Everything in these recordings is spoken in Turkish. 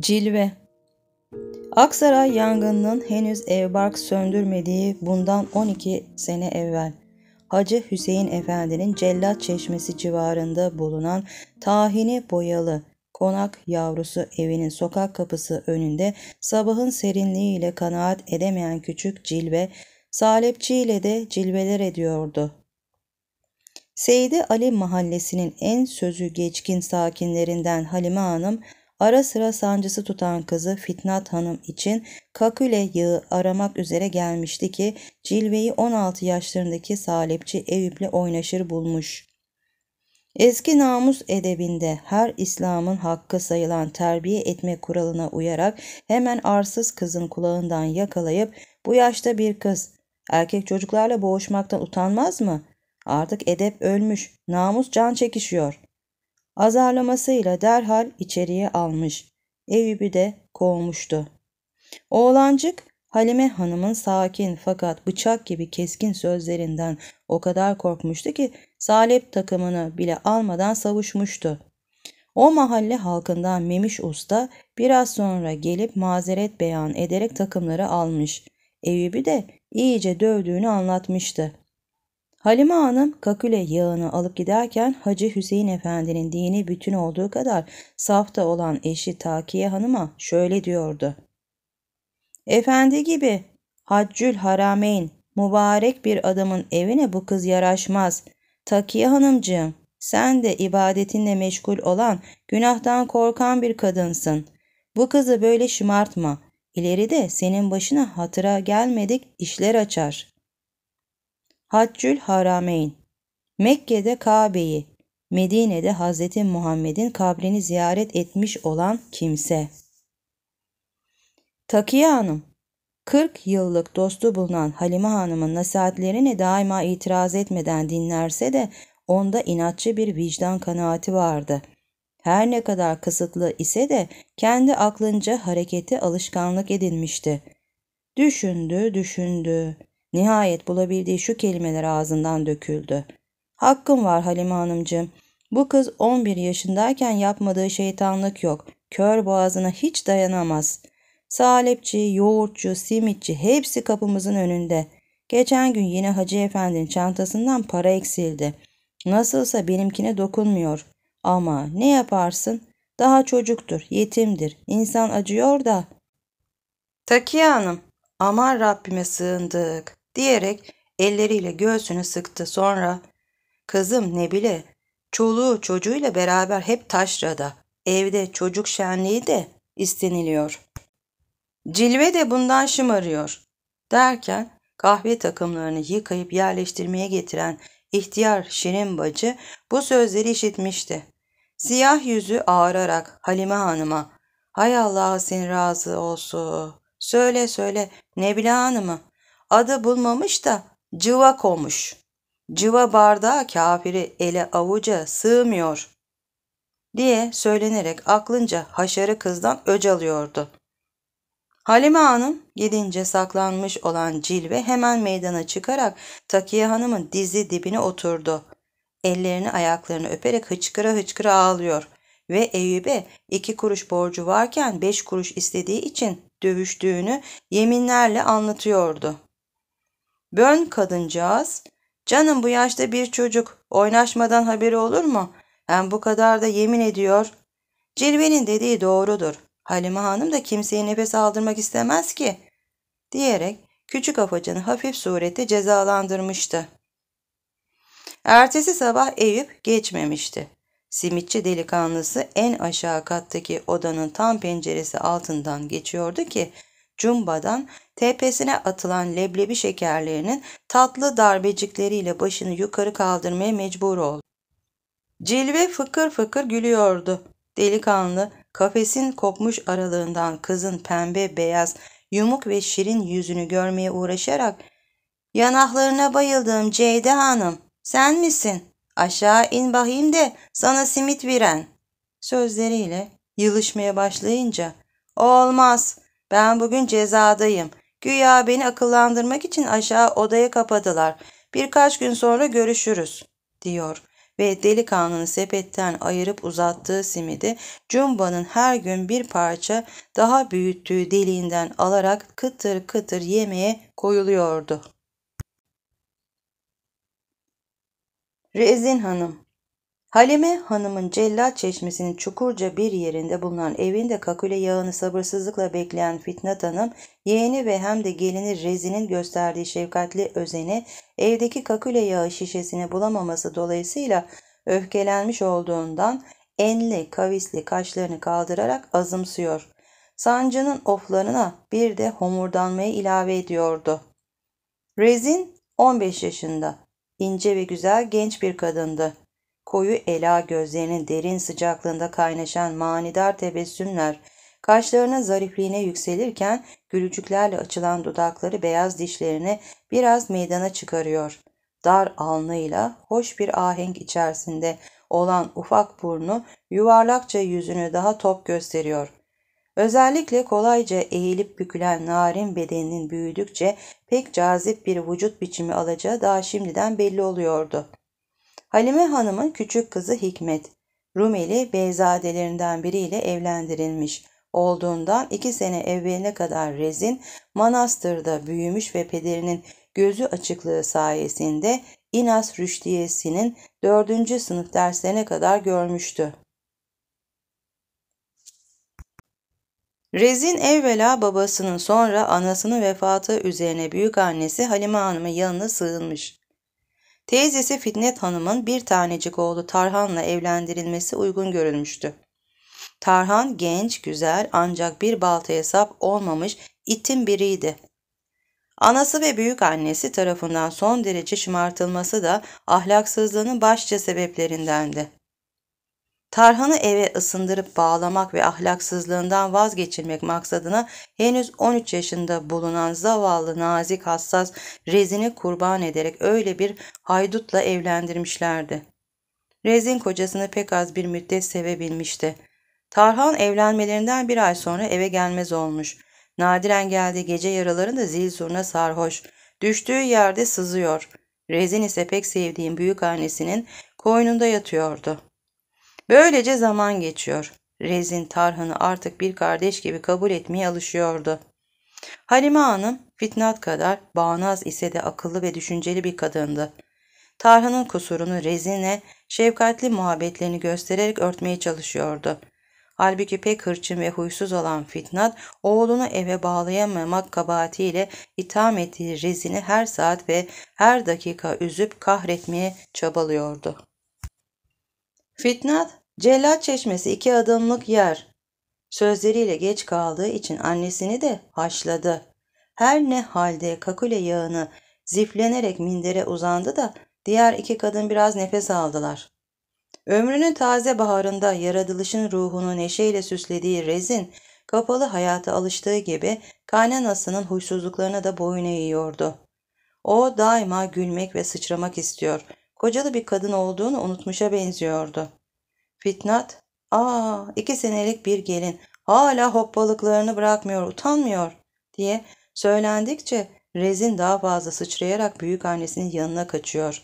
Cilve Aksaray yangınının henüz evbark söndürmediği bundan 12 sene evvel Hacı Hüseyin Efendi'nin Cellat Çeşmesi civarında bulunan tahini boyalı konak yavrusu evinin sokak kapısı önünde sabahın serinliğiyle kanaat edemeyen küçük cilve, salepçiyle de cilveler ediyordu Seydi Ali mahallesinin en sözü geçkin sakinlerinden Halime Hanım, ara sıra sancısı tutan kızı Fitnat Hanım için kaküle yağı aramak üzere gelmişti ki cilveyi 16 yaşlarındaki salepçi Eyüp'le oynaşır bulmuş. Eski namus edebinde her İslam'ın hakkı sayılan terbiye etme kuralına uyarak hemen arsız kızın kulağından yakalayıp bu yaşta bir kız erkek çocuklarla boğuşmaktan utanmaz mı? Artık edep ölmüş, namus can çekişiyor. Azarlamasıyla derhal içeriye almış. Eyüp'ü de kovmuştu. Oğlancık Halime Hanım'ın sakin fakat bıçak gibi keskin sözlerinden o kadar korkmuştu ki salep takımını bile almadan savuşmuştu. O mahalle halkından Memiş Usta biraz sonra gelip mazeret beyan ederek takımları almış. Eyüp'ü de iyice dövdüğünü anlatmıştı. Halime Hanım kaküle yağını alıp giderken Hacı Hüseyin Efendi'nin dini bütün olduğu kadar safta olan eşi Takiye Hanım'a şöyle diyordu. Efendi gibi Haccül Harameyn mübarek bir adamın evine bu kız yaraşmaz. Takiye Hanımcığım sen de ibadetinle meşgul olan günahtan korkan bir kadınsın. Bu kızı böyle şımartma. İleride senin başına hatıra gelmedik işler açar.'' Haccül Harameyn, Mekke'de Kabe'yi, Medine'de Hazreti Muhammed'in kabrini ziyaret etmiş olan kimse. Takiye Hanım, 40 yıllık dostu bulunan Halime Hanım'ın nasihatlerini daima itiraz etmeden dinlerse de onda inatçı bir vicdan kanaati vardı. Her ne kadar kısıtlı ise de kendi aklınca harekete alışkanlık edinmişti. Düşündü, düşündü. Nihayet bulabildiği şu kelimeler ağzından döküldü. Hakkım var Halime Hanımcığım. Bu kız 11 yaşındayken yapmadığı şeytanlık yok. Kör boğazına hiç dayanamaz. Salepçi, yoğurtçu, simitçi hepsi kapımızın önünde. Geçen gün yine Hacı Efendi'nin çantasından para eksildi. Nasılsa benimkine dokunmuyor. Ama ne yaparsın? Daha çocuktur, yetimdir. İnsan acıyor da. Takiye Hanım, aman Rabbime sığındık diyerek elleriyle göğsünü sıktı. Sonra kızım ne bile çoluğu çocuğuyla beraber hep taşrada. Evde çocuk şenliği de isteniliyor. Cilve de bundan şımarıyor. Derken kahve takımlarını yıkayıp yerleştirmeye getiren ihtiyar Şirin bacı bu sözleri işitmişti. Siyah yüzü ağararak Halime Hanım'a ''Hay Allah seni razı olsun. Söyle söyle Nebile Hanım'ı Adı bulmamış da cıva komuş. Cıva bardağı kafiri ele avuca sığmıyor diye söylenerek aklınca haşarı kızdan öc alıyordu. Halime Hanım gidince saklanmış olan cilve hemen meydana çıkarak Takiye Hanım'ın dizi dibine oturdu. Ellerini ayaklarını öperek hıçkıra hıçkıra ağlıyor ve Eyüp'e iki kuruş borcu varken beş kuruş istediği için dövüştüğünü yeminlerle anlatıyordu. Bön kadıncağız. Canım bu yaşta bir çocuk. Oynaşmadan haberi olur mu? Hem bu kadar da yemin ediyor. Cilvenin dediği doğrudur. Halime Hanım da kimseye nefes aldırmak istemez ki. Diyerek küçük afacanı hafif surette cezalandırmıştı. Ertesi sabah Eyüp geçmemişti. Simitçi delikanlısı en aşağı kattaki odanın tam penceresi altından geçiyordu ki cumbadan tepesine atılan leblebi şekerlerinin tatlı darbecikleriyle başını yukarı kaldırmaya mecbur oldu. Cilve fıkır fıkır gülüyordu. Delikanlı kafesin kopmuş aralığından kızın pembe beyaz yumuk ve şirin yüzünü görmeye uğraşarak ''Yanaklarına bayıldım Ceyda Hanım, sen misin? Aşağı in bakayım de sana simit veren.'' Sözleriyle yılışmaya başlayınca ''Olmaz, ben bugün cezadayım. Güya beni akıllandırmak için aşağı odaya kapadılar. Birkaç gün sonra görüşürüz, diyor ve delikanlını sepetten ayırıp uzattığı simidi Cumba'nın her gün bir parça daha büyüttüğü deliğinden alarak kıtır kıtır yemeğe koyuluyordu. Rezin Hanım Halime Hanım'ın Cellat Çeşmesi'nin çukurca bir yerinde bulunan evinde kakule yağını sabırsızlıkla bekleyen Fitnat Hanım, yeğeni ve hem de gelini Rezi'nin gösterdiği şefkatli özeni evdeki kakule yağı şişesini bulamaması dolayısıyla öfkelenmiş olduğundan enli kavisli kaşlarını kaldırarak azımsıyor. Sancının oflarına bir de homurdanmayı ilave ediyordu. Rezin 15 yaşında, ince ve güzel genç bir kadındı koyu ela gözlerinin derin sıcaklığında kaynaşan manidar tebessümler, kaşlarının zarifliğine yükselirken gülücüklerle açılan dudakları beyaz dişlerini biraz meydana çıkarıyor. Dar alnıyla hoş bir ahenk içerisinde olan ufak burnu yuvarlakça yüzünü daha top gösteriyor. Özellikle kolayca eğilip bükülen narin bedeninin büyüdükçe pek cazip bir vücut biçimi alacağı daha şimdiden belli oluyordu. Halime Hanım'ın küçük kızı Hikmet, Rumeli beyzadelerinden biriyle evlendirilmiş olduğundan iki sene evveline kadar Rezin, Manastır'da büyümüş ve pederinin gözü açıklığı sayesinde İnas Rüşdiyesi'nin dördüncü sınıf derslerine kadar görmüştü. Rezin evvela babasının sonra anasının vefatı üzerine büyük annesi Halime Hanım'ın yanına sığınmış. Teyzesi Fitnet Hanım'ın bir tanecik oğlu Tarhan'la evlendirilmesi uygun görülmüştü. Tarhan genç, güzel ancak bir baltaya sap olmamış itin biriydi. Anası ve büyük annesi tarafından son derece şımartılması da ahlaksızlığının başça sebeplerindendi. Tarhan'ı eve ısındırıp bağlamak ve ahlaksızlığından vazgeçirmek maksadına henüz 13 yaşında bulunan zavallı, nazik, hassas Rezin'i kurban ederek öyle bir haydutla evlendirmişlerdi. Rezin kocasını pek az bir müddet sevebilmişti. Tarhan evlenmelerinden bir ay sonra eve gelmez olmuş. Nadiren geldiği gece yaralarında zil zurna sarhoş. Düştüğü yerde sızıyor. Rezin ise pek sevdiğim büyük annesinin koynunda yatıyordu.'' Böylece zaman geçiyor. Rezin Tarhan'ı artık bir kardeş gibi kabul etmeye alışıyordu. Halime Hanım fitnat kadar bağnaz ise de akıllı ve düşünceli bir kadındı. Tarhan'ın kusurunu Rezin'e şefkatli muhabbetlerini göstererek örtmeye çalışıyordu. Halbuki pek hırçın ve huysuz olan Fitnat, oğlunu eve bağlayamamak kabahatiyle itham ettiği rezini her saat ve her dakika üzüp kahretmeye çabalıyordu. Fitnat, Cellat çeşmesi iki adımlık yer. Sözleriyle geç kaldığı için annesini de haşladı. Her ne halde kakule yağını ziflenerek mindere uzandı da diğer iki kadın biraz nefes aldılar. Ömrünün taze baharında yaratılışın ruhunu neşeyle süslediği rezin, kapalı hayata alıştığı gibi kaynanasının huysuzluklarına da boyun eğiyordu. O daima gülmek ve sıçramak istiyor. Kocalı bir kadın olduğunu unutmuşa benziyordu. Fitnat, aa iki senelik bir gelin hala hoppalıklarını bırakmıyor, utanmıyor diye söylendikçe Rezin daha fazla sıçrayarak büyük annesinin yanına kaçıyor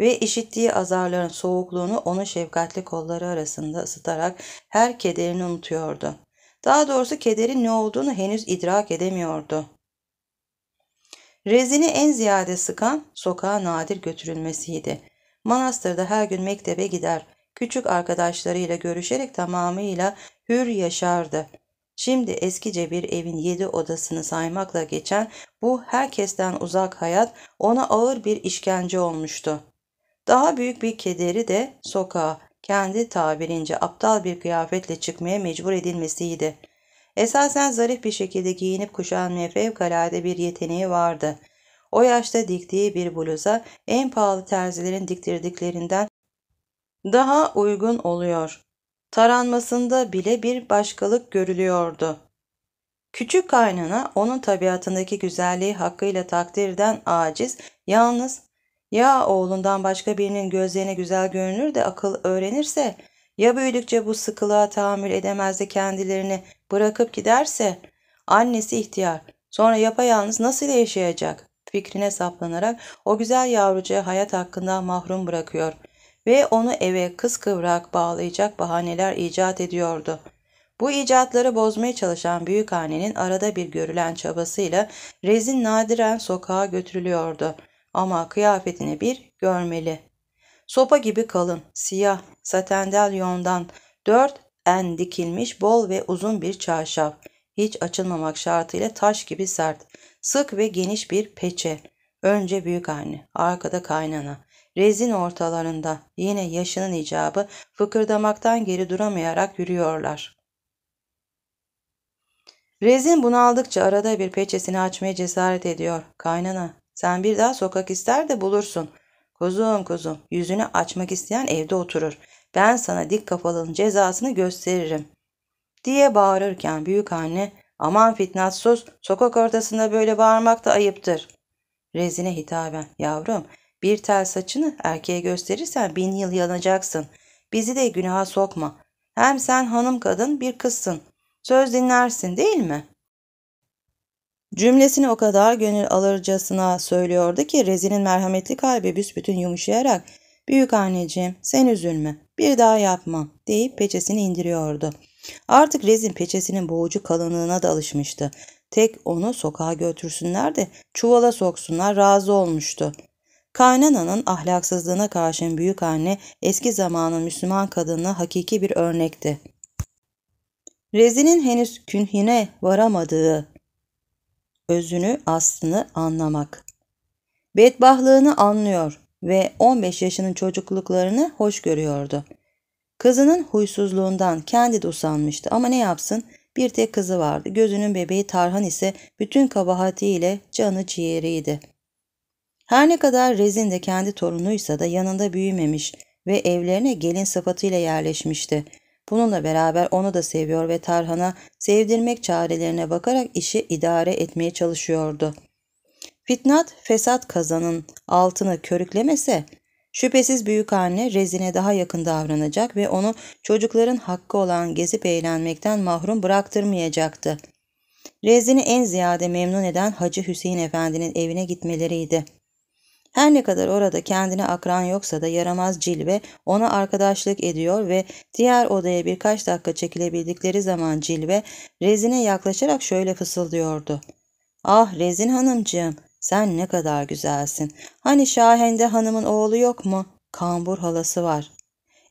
ve işittiği azarların soğukluğunu onun şefkatli kolları arasında ısıtarak her kederini unutuyordu. Daha doğrusu kederin ne olduğunu henüz idrak edemiyordu. Rezini en ziyade sıkan sokağa nadir götürülmesiydi. Manastırda her gün mektebe gider, küçük arkadaşlarıyla görüşerek tamamıyla hür yaşardı. Şimdi eskice bir evin yedi odasını saymakla geçen bu herkesten uzak hayat ona ağır bir işkence olmuştu. Daha büyük bir kederi de sokağa, kendi tabirince aptal bir kıyafetle çıkmaya mecbur edilmesiydi. Esasen zarif bir şekilde giyinip kuşanmaya fevkalade bir yeteneği vardı. O yaşta diktiği bir bluza en pahalı terzilerin diktirdiklerinden daha uygun oluyor. Taranmasında bile bir başkalık görülüyordu. Küçük kaynana onun tabiatındaki güzelliği hakkıyla takdirden aciz, yalnız ya oğlundan başka birinin gözlerine güzel görünür de akıl öğrenirse, ya büyüdükçe bu sıkılığa tahammül edemez de kendilerini bırakıp giderse, annesi ihtiyar, sonra yapayalnız nasıl yaşayacak? Fikrine saplanarak o güzel yavrucağı hayat hakkında mahrum bırakıyor ve onu eve kıskıvrak bağlayacak bahaneler icat ediyordu. Bu icatları bozmaya çalışan büyük büyükannenin arada bir görülen çabasıyla rezin nadiren sokağa götürülüyordu. Ama kıyafetini bir görmeli. Sopa gibi kalın, siyah, satendelyondan dört en dikilmiş bol ve uzun bir çarşaf. Hiç açılmamak şartıyla taş gibi sert, sık ve geniş bir peçe. Önce büyük anne, arkada kaynana. Rezin ortalarında yine yaşının icabı fıkırdamaktan geri duramayarak yürüyorlar. Rezin bunaldıkça arada bir peçesini açmaya cesaret ediyor. Kaynana sen bir daha sokak ister de bulursun. Kuzum kuzum yüzünü açmak isteyen evde oturur. Ben sana dik kafalının cezasını gösteririm. Diye bağırırken büyük anne aman fitnatsız sokak ortasında böyle bağırmak da ayıptır. Rezine hitaben yavrum bir tel saçını erkeğe gösterirsen bin yıl yanacaksın. Bizi de günaha sokma. Hem sen hanım kadın bir kızsın. Söz dinlersin değil mi? Cümlesini o kadar gönül alırcasına söylüyordu ki Rezi'nin merhametli kalbi büsbütün yumuşayarak ''Büyük anneciğim sen üzülme bir daha yapma, deyip peçesini indiriyordu. Artık Rezin peçesinin boğucu kalınlığına da alışmıştı. Tek onu sokağa götürsünler de çuvala soksunlar razı olmuştu. Kaynana'nın ahlaksızlığına karşın büyük anne eski zamanın Müslüman kadını hakiki bir örnekti. Rezinin henüz künhine varamadığı özünü aslını anlamak. Bedbahlığını anlıyor ve 15 yaşının çocukluklarını hoş görüyordu. Kızının huysuzluğundan kendi de usanmıştı ama ne yapsın bir tek kızı vardı. Gözünün bebeği Tarhan ise bütün kabahatiyle canı ciğeriydi.'' Her ne kadar Rezin de kendi torunuysa da yanında büyümemiş ve evlerine gelin sıfatıyla yerleşmişti. Bununla beraber onu da seviyor ve Tarhan'a sevdirmek çarelerine bakarak işi idare etmeye çalışıyordu. Fitnat, fesat kazanın altını körüklemese Şüphesiz büyük anne Rezin'e daha yakın davranacak ve onu çocukların hakkı olan gezip eğlenmekten mahrum bıraktırmayacaktı. Rezin'i en ziyade memnun eden Hacı Hüseyin Efendi'nin evine gitmeleriydi. Her ne kadar orada kendine akran yoksa da yaramaz cilve ona arkadaşlık ediyor ve diğer odaya birkaç dakika çekilebildikleri zaman cilve rezine yaklaşarak şöyle fısıldıyordu. Ah rezin hanımcığım sen ne kadar güzelsin. Hani Şahende hanımın oğlu yok mu? Kambur halası var.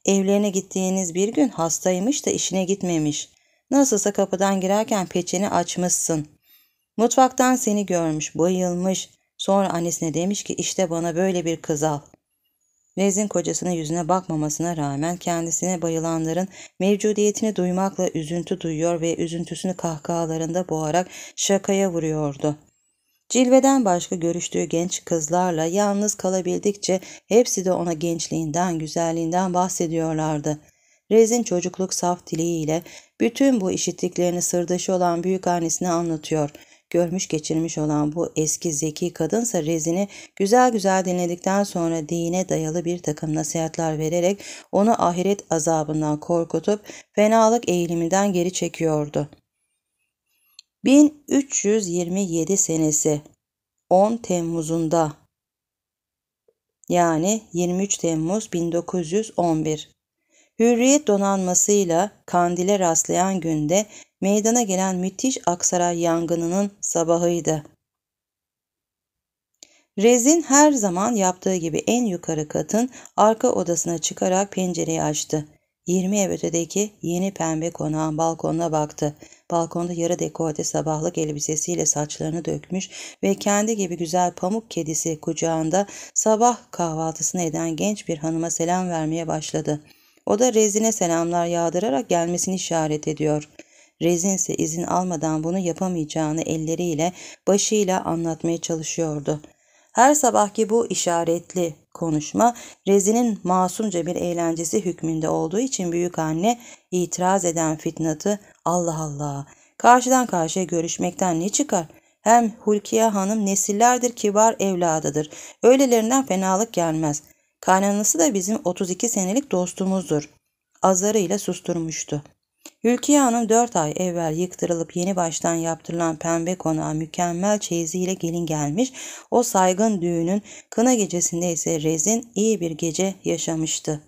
Evlerine gittiğiniz bir gün hastaymış da işine gitmemiş. Nasılsa kapıdan girerken peçeni açmışsın. Mutfaktan seni görmüş, bayılmış. Sonra annesine demiş ki işte bana böyle bir kız al. Rez'in kocasına yüzüne bakmamasına rağmen kendisine bayılanların mevcudiyetini duymakla üzüntü duyuyor ve üzüntüsünü kahkahalarında boğarak şakaya vuruyordu. Cilveden başka görüştüğü genç kızlarla yalnız kalabildikçe hepsi de ona gençliğinden, güzelliğinden bahsediyorlardı. Rez'in çocukluk saf diliyle bütün bu işittiklerini sırdaşı olan büyük annesine anlatıyor.'' görmüş geçirmiş olan bu eski zeki kadınsa rezini güzel güzel dinledikten sonra dine dayalı bir takım nasihatler vererek onu ahiret azabından korkutup fenalık eğiliminden geri çekiyordu. 1327 senesi 10 Temmuz'unda yani 23 Temmuz 1911 Hürriyet donanmasıyla Kandil'e rastlayan günde meydana gelen müthiş Aksaray yangınının sabahıydı. Rezin her zaman yaptığı gibi en yukarı katın arka odasına çıkarak pencereyi açtı. 20 ev ötedeki yeni pembe konağın balkonuna baktı. Balkonda yarı dekolte sabahlık elbisesiyle saçlarını dökmüş ve kendi gibi güzel pamuk kedisi kucağında sabah kahvaltısını eden genç bir hanıma selam vermeye başladı. O da Rezin'e selamlar yağdırarak gelmesini işaret ediyor. Rezinse izin almadan bunu yapamayacağını elleriyle, başıyla anlatmaya çalışıyordu. Her sabahki bu işaretli konuşma Rezin'in masumca bir eğlencesi hükmünde olduğu için büyük anne itiraz eden Fitnat'ı Allah Allah karşıdan karşıya görüşmekten ne çıkar? Hem Hulkiye Hanım nesillerdir kibar evladıdır. Öylelerinden fenalık gelmez. Kaynanası da bizim 32 senelik dostumuzdur. Azarıyla susturmuştu. Ülkiye Hanım 4 ay evvel yıktırılıp yeni baştan yaptırılan pembe konağa mükemmel çeyiziyle gelin gelmiş. O saygın düğünün kına gecesinde ise Rezin iyi bir gece yaşamıştı.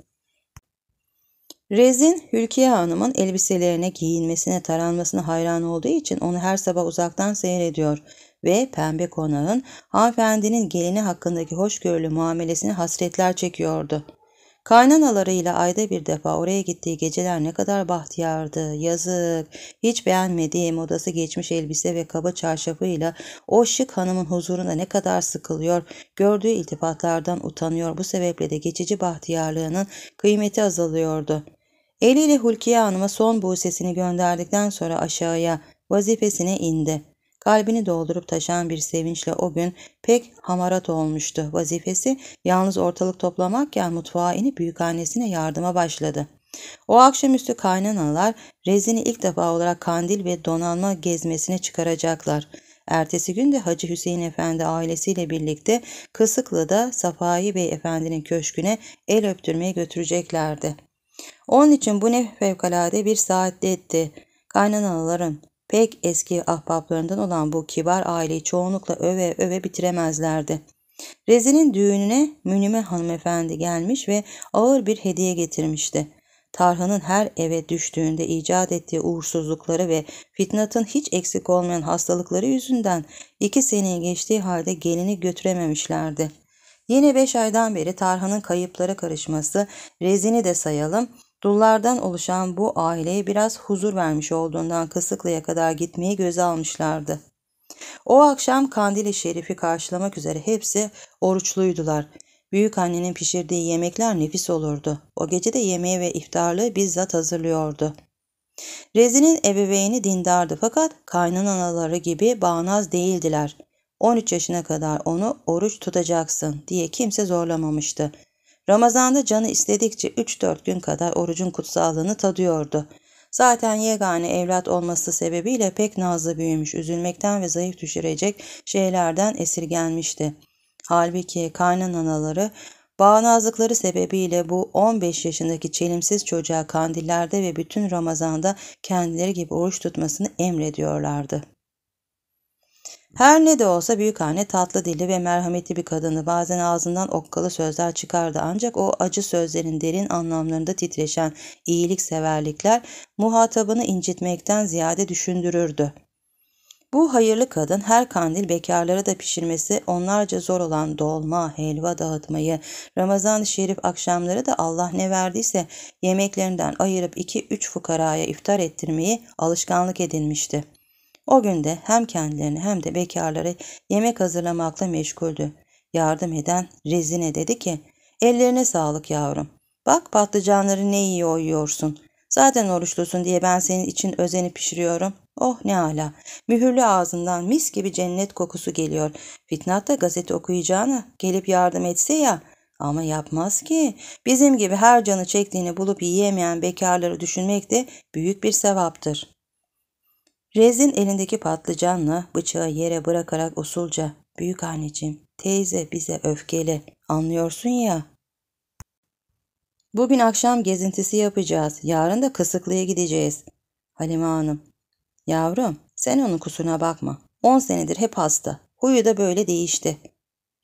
Rezin, Hülkiye Hanım'ın elbiselerine, giyinmesine, taranmasına hayran olduğu için onu her sabah uzaktan seyrediyor ve pembe konağın hanımefendinin gelini hakkındaki hoşgörülü muamelesine hasretler çekiyordu. Kaynanalarıyla ayda bir defa oraya gittiği geceler ne kadar bahtiyardı. Yazık. Hiç beğenmediğim odası geçmiş elbise ve kaba çarşafıyla o şık hanımın huzurunda ne kadar sıkılıyor. Gördüğü iltifatlardan utanıyor. Bu sebeple de geçici bahtiyarlığının kıymeti azalıyordu. Eliyle Hulkiye Hanım'a son buğsesini gönderdikten sonra aşağıya vazifesine indi. Kalbini doldurup taşan bir sevinçle o gün pek hamarat olmuştu. Vazifesi yalnız ortalık toplamakken mutfağa inip büyükannesine yardıma başladı. O akşamüstü kaynanalar Rezin'i ilk defa olarak kandil ve donanma gezmesine çıkaracaklar. Ertesi gün de Hacı Hüseyin Efendi ailesiyle birlikte Kısıklı'da Safai Bey Efendi'nin köşküne el öptürmeye götüreceklerdi. Onun için bu ne fevkalade bir etti. Kaynanaların Pek eski ahbaplarından olan bu kibar aileyi çoğunlukla öve öve bitiremezlerdi. Rezi'nin düğününe Münime hanımefendi gelmiş ve ağır bir hediye getirmişti. Tarhan'ın her eve düştüğünde icat ettiği uğursuzlukları ve fitnatın hiç eksik olmayan hastalıkları yüzünden iki seneyi geçtiği halde gelini götürememişlerdi. Yine beş aydan beri Tarhan'ın kayıplara karışması, Rezin'i de sayalım, Dullardan oluşan bu aileye biraz huzur vermiş olduğundan Kısıklı'ya kadar gitmeyi göze almışlardı. O akşam Kandili Şerif'i karşılamak üzere hepsi oruçluydular. Büyük annenin pişirdiği yemekler nefis olurdu. O gece de yemeği ve iftarlığı bizzat hazırlıyordu. Rezi'nin ebeveyni dindardı fakat kaynananaları gibi bağnaz değildiler. 13 yaşına kadar onu oruç tutacaksın diye kimse zorlamamıştı. Ramazan'da canı istedikçe 3-4 gün kadar orucun kutsallığını tadıyordu. Zaten yegane evlat olması sebebiyle pek nazlı büyümüş, üzülmekten ve zayıf düşürecek şeylerden esirgenmişti. Halbuki kaynananaları Bağnazlıkları sebebiyle bu 15 yaşındaki çelimsiz çocuğa kandillerde ve bütün Ramazan'da kendileri gibi oruç tutmasını emrediyorlardı. Her ne de olsa büyük anne tatlı dili ve merhametli bir kadını bazen ağzından okkalı sözler çıkardı ancak o acı sözlerin derin anlamlarında titreşen iyilikseverlikler muhatabını incitmekten ziyade düşündürürdü. Bu hayırlı kadın her kandil bekarlara da pişirmesi onlarca zor olan dolma, helva dağıtmayı, Ramazan-ı Şerif akşamları da Allah ne verdiyse yemeklerinden ayırıp iki üç fukaraya iftar ettirmeyi alışkanlık edinmişti. O günde hem kendilerini hem de bekarları yemek hazırlamakla meşguldü. Yardım eden Rezine dedi ki ellerine sağlık yavrum. Bak patlıcanları ne iyi oyuyorsun. Zaten oruçlusun diye ben senin için özeni pişiriyorum. Oh ne ala. Mühürlü ağzından mis gibi cennet kokusu geliyor. Fitnat da gazete okuyacağını gelip yardım etse ya. Ama yapmaz ki. Bizim gibi her canı çektiğini bulup yiyemeyen bekarları düşünmek de büyük bir sevaptır. Rezin elindeki patlıcanla bıçağı yere bırakarak usulca Büyük anneciğim, teyze bize öfkeli. Anlıyorsun ya. Bugün akşam gezintisi yapacağız. Yarın da kasıklıya gideceğiz. Halime Hanım. Yavrum, sen onun kusuna bakma. On senedir hep hasta. Huyu da böyle değişti.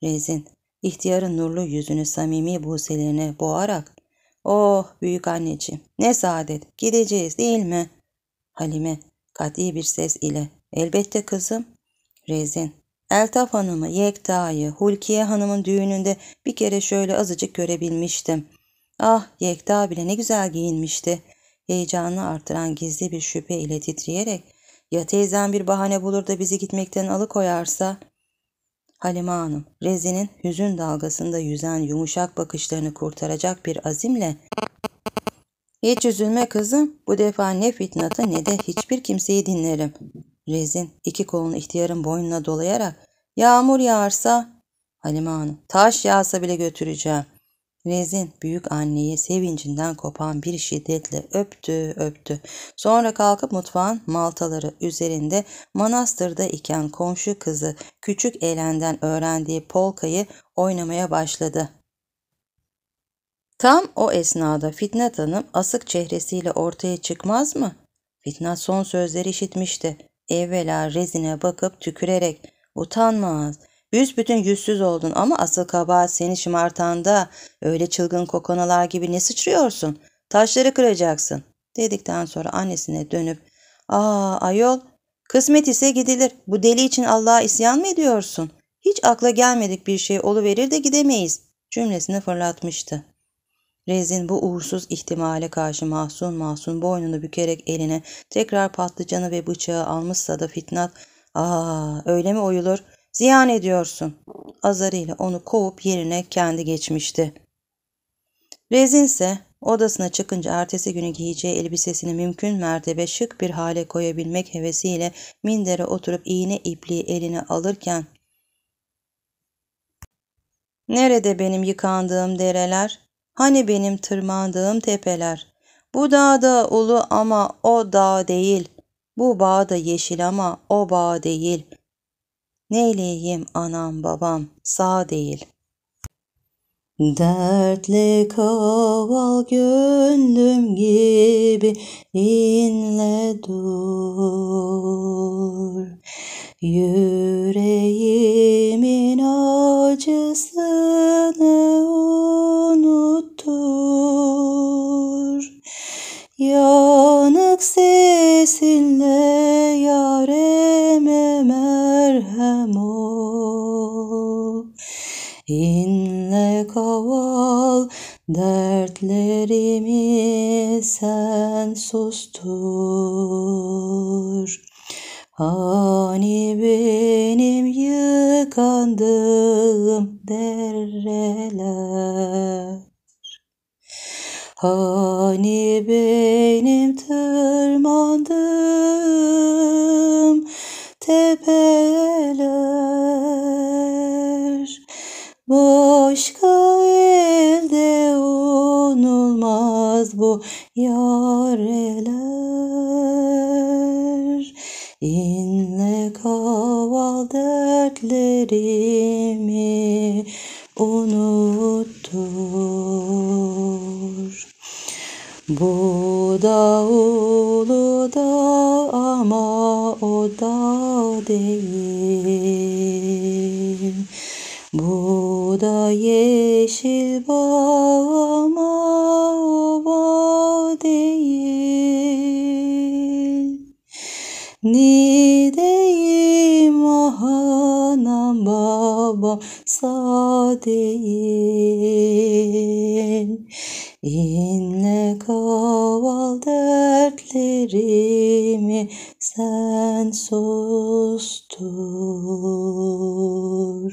Rezin, ihtiyarın nurlu yüzünü samimi buselerine boğarak. Oh büyük anneciğim, ne saadet. Gideceğiz değil mi? Halime, Kat'i bir ses ile. Elbette kızım. Rezin. Eltaf Hanım'ı, Yekta'yı, Hulkiye Hanım'ın düğününde bir kere şöyle azıcık görebilmiştim. Ah Yekta bile ne güzel giyinmişti. Heyecanını artıran gizli bir şüphe ile titreyerek ya teyzem bir bahane bulur da bizi gitmekten alıkoyarsa? Halime Hanım, Rezi'nin hüzün dalgasında yüzen yumuşak bakışlarını kurtaracak bir azimle hiç üzülme kızım. Bu defa ne fitnatı ne de hiçbir kimseyi dinlerim. Rezin iki kolunu ihtiyarın boynuna dolayarak yağmur yağarsa Halime Hanım taş yağsa bile götüreceğim. Rezin büyük anneyi sevincinden kopan bir şiddetle öptü öptü. Sonra kalkıp mutfağın maltaları üzerinde manastırda iken komşu kızı küçük elenden öğrendiği polkayı oynamaya başladı. Tam o esnada Fitnat Hanım asık çehresiyle ortaya çıkmaz mı? Fitnat son sözleri işitmişti. Evvela rezine bakıp tükürerek utanmaz. Büsbütün yüzsüz oldun ama asıl kabahat seni şımartanda. Öyle çılgın kokonalar gibi ne sıçrıyorsun? Taşları kıracaksın dedikten sonra annesine dönüp ''Aa ayol kısmet ise gidilir. Bu deli için Allah'a isyan mı ediyorsun? Hiç akla gelmedik bir şey oluverir de gidemeyiz.'' cümlesini fırlatmıştı. Rezin bu uğursuz ihtimale karşı masum masum boynunu bükerek eline tekrar patlıcanı ve bıçağı almışsa da Fitnat ''Aa öyle mi oyulur? Ziyan ediyorsun.'' azarıyla onu kovup yerine kendi geçmişti. Rezin ise odasına çıkınca ertesi günü giyeceği elbisesini mümkün mertebe şık bir hale koyabilmek hevesiyle mindere oturup iğne ipliği eline alırken ''Nerede benim yıkandığım dereler?'' Hani benim tırmandığım tepeler? Bu dağda ulu ama o dağ değil. Bu bağda yeşil ama o bağ değil. Neyleyim anam babam sağ değil. Dertli kaval gönlüm gibi inle dur. Yüreğimin acısını yoktur. Yanık sesinle yareme merhem ol. İnle kaval dertlerimi sen sustur. Hani benim yıkandığım dereler Hani benim tırmandığım tepeler Başka elde unulmaz bu yareler İnle kaval dertlerimi unuttum bu da ulu da ama o da değil. Bu da yeşil bağ ama o bağ değil. Nideyim ahanam babam sa değil. İnle koval dertlerimi sen sustur.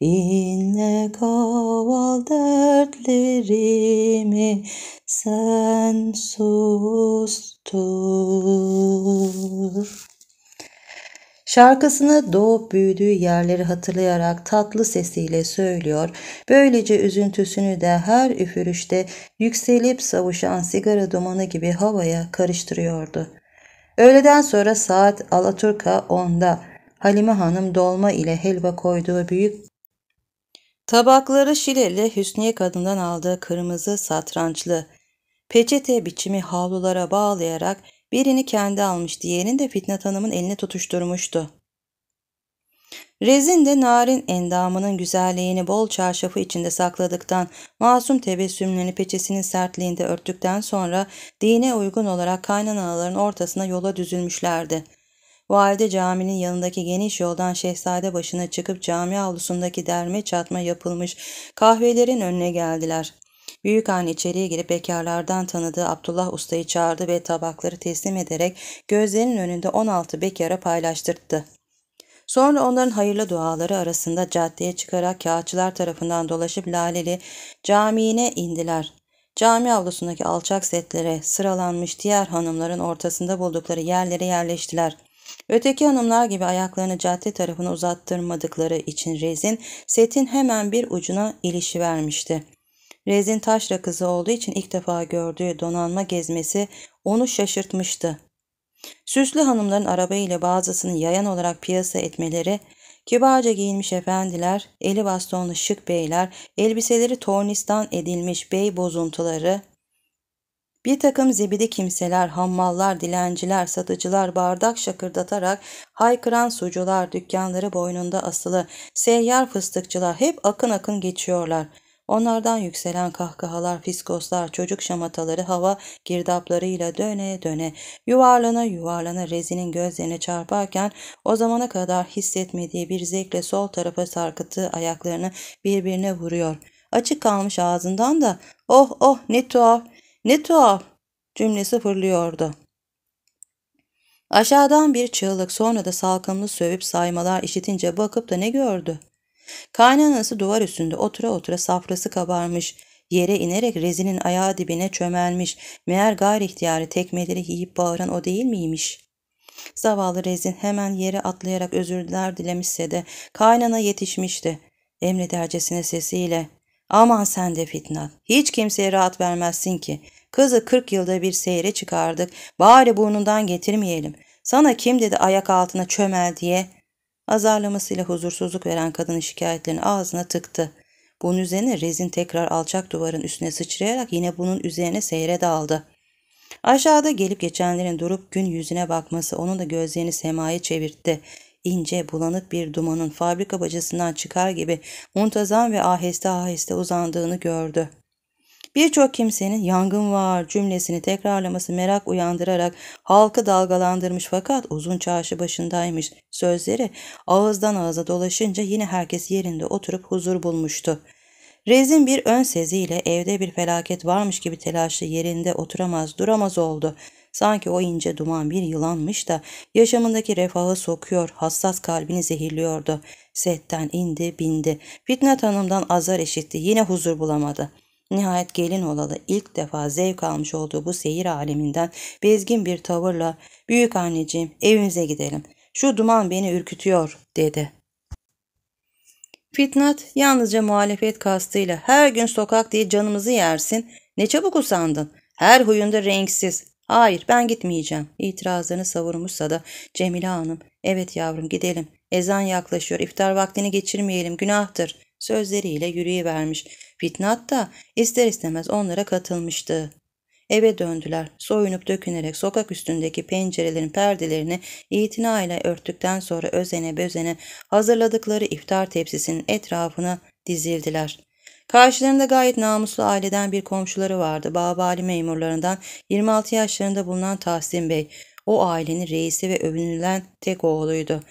İnle koval dertlerimi sen sustur. Şarkısını doğup büyüdüğü yerleri hatırlayarak tatlı sesiyle söylüyor. Böylece üzüntüsünü de her üfürüşte yükselip savuşan sigara dumanı gibi havaya karıştırıyordu. Öğleden sonra saat Alaturka 10'da Halime Hanım dolma ile helva koyduğu büyük tabakları Şileli Hüsniye kadından aldığı kırmızı satrançlı peçete biçimi havlulara bağlayarak Birini kendi almış, diğerini de Fitnat Hanım'ın eline tutuşturmuştu. Rezin de narin endamının güzelliğini bol çarşafı içinde sakladıktan, masum tebessümlerini peçesinin sertliğinde örttükten sonra dine uygun olarak kaynanaların ortasına yola düzülmüşlerdi. Valide caminin yanındaki geniş yoldan şehzade başına çıkıp cami avlusundaki derme çatma yapılmış kahvelerin önüne geldiler. Büyük an içeriye girip bekarlardan tanıdığı Abdullah ustayı çağırdı ve tabakları teslim ederek gözlerinin önünde 16 bekara paylaştırdı. Sonra onların hayırlı duaları arasında caddeye çıkarak kağıtçılar tarafından dolaşıp Laleli camiine indiler. Cami avlusundaki alçak setlere sıralanmış diğer hanımların ortasında buldukları yerlere yerleştiler. Öteki hanımlar gibi ayaklarını cadde tarafına uzattırmadıkları için rezin setin hemen bir ucuna vermişti. Rezin taşra kızı olduğu için ilk defa gördüğü donanma gezmesi onu şaşırtmıştı. Süslü hanımların arabayla bazısını yayan olarak piyasa etmeleri, kibarca giyinmiş efendiler, eli bastonlu şık beyler, elbiseleri tornistan edilmiş bey bozuntuları, bir takım zibidi kimseler, hammallar, dilenciler, satıcılar bardak şakırdatarak haykıran sucular, dükkanları boynunda asılı, seyyar fıstıkçılar hep akın akın geçiyorlar. Onlardan yükselen kahkahalar, fiskoslar, çocuk şamataları hava girdaplarıyla döne döne, yuvarlana yuvarlana rezinin gözlerine çarparken o zamana kadar hissetmediği bir zevkle sol tarafa sarkıttığı ayaklarını birbirine vuruyor. Açık kalmış ağzından da oh oh ne tuhaf, ne tuhaf cümlesi fırlıyordu.'' Aşağıdan bir çığlık sonra da salkımlı sövüp saymalar işitince bakıp da ne gördü? Kaynanası duvar üstünde otura otura safrası kabarmış. Yere inerek rezinin ayağı dibine çömelmiş. Meğer gayri ihtiyarı tekmeleri yiyip bağıran o değil miymiş? Zavallı rezin hemen yere atlayarak özürler dilemişse de kaynana yetişmişti. Emredercesine sesiyle Aman sen de fitnat. Hiç kimseye rahat vermezsin ki. Kızı kırk yılda bir seyre çıkardık. Bari burnundan getirmeyelim. Sana kim dedi ayak altına çömel diye. Azarlamasıyla huzursuzluk veren kadının şikayetlerini ağzına tıktı. Bunun üzerine rezin tekrar alçak duvarın üstüne sıçrayarak yine bunun üzerine seyre daldı. Aşağıda gelip geçenlerin durup gün yüzüne bakması onun da gözlerini semaya çevirtti. İnce, bulanık bir dumanın fabrika bacasından çıkar gibi muntazam ve aheste aheste uzandığını gördü. Birçok kimsenin yangın var cümlesini tekrarlaması merak uyandırarak halkı dalgalandırmış fakat uzun çarşı başındaymış sözleri ağızdan ağıza dolaşınca yine herkes yerinde oturup huzur bulmuştu. Rezin bir ön seziyle evde bir felaket varmış gibi telaşlı yerinde oturamaz duramaz oldu. Sanki o ince duman bir yılanmış da yaşamındaki refahı sokuyor, hassas kalbini zehirliyordu. Setten indi, bindi. Fitnat Hanım'dan azar eşitti. yine huzur bulamadı. Nihayet gelin olalı ilk defa zevk almış olduğu bu seyir aleminden bezgin bir tavırla ''Büyük anneciğim evimize gidelim. Şu duman beni ürkütüyor.'' dedi. Fitnat yalnızca muhalefet kastıyla her gün sokak diye canımızı yersin. Ne çabuk usandın. Her huyunda renksiz. Hayır ben gitmeyeceğim. İtirazlarını savurmuşsa da Cemile Hanım. Evet yavrum gidelim. Ezan yaklaşıyor. İftar vaktini geçirmeyelim. Günahtır sözleriyle yürüyüvermiş. Fitnat da ister istemez onlara katılmıştı. Eve döndüler. Soyunup dökünerek sokak üstündeki pencerelerin perdelerini itinayla örttükten sonra özene bezene hazırladıkları iftar tepsisinin etrafına dizildiler. Karşılarında gayet namuslu aileden bir komşuları vardı. Babali memurlarından 26 yaşlarında bulunan Tahsin Bey. O ailenin reisi ve övünülen tek oğluydu.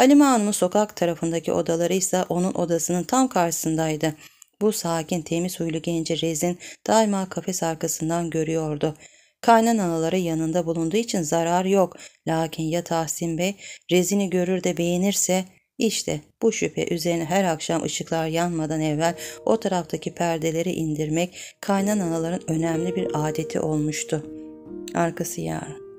Halime Hanım'ın sokak tarafındaki odaları ise onun odasının tam karşısındaydı. Bu sakin, temiz huylu genci Rezin daima kafes arkasından görüyordu. Kaynanaları yanında bulunduğu için zarar yok. Lakin ya Tahsin Bey Rezin'i görür de beğenirse işte bu şüphe üzerine her akşam ışıklar yanmadan evvel o taraftaki perdeleri indirmek kaynananaların önemli bir adeti olmuştu. Arkası yarın.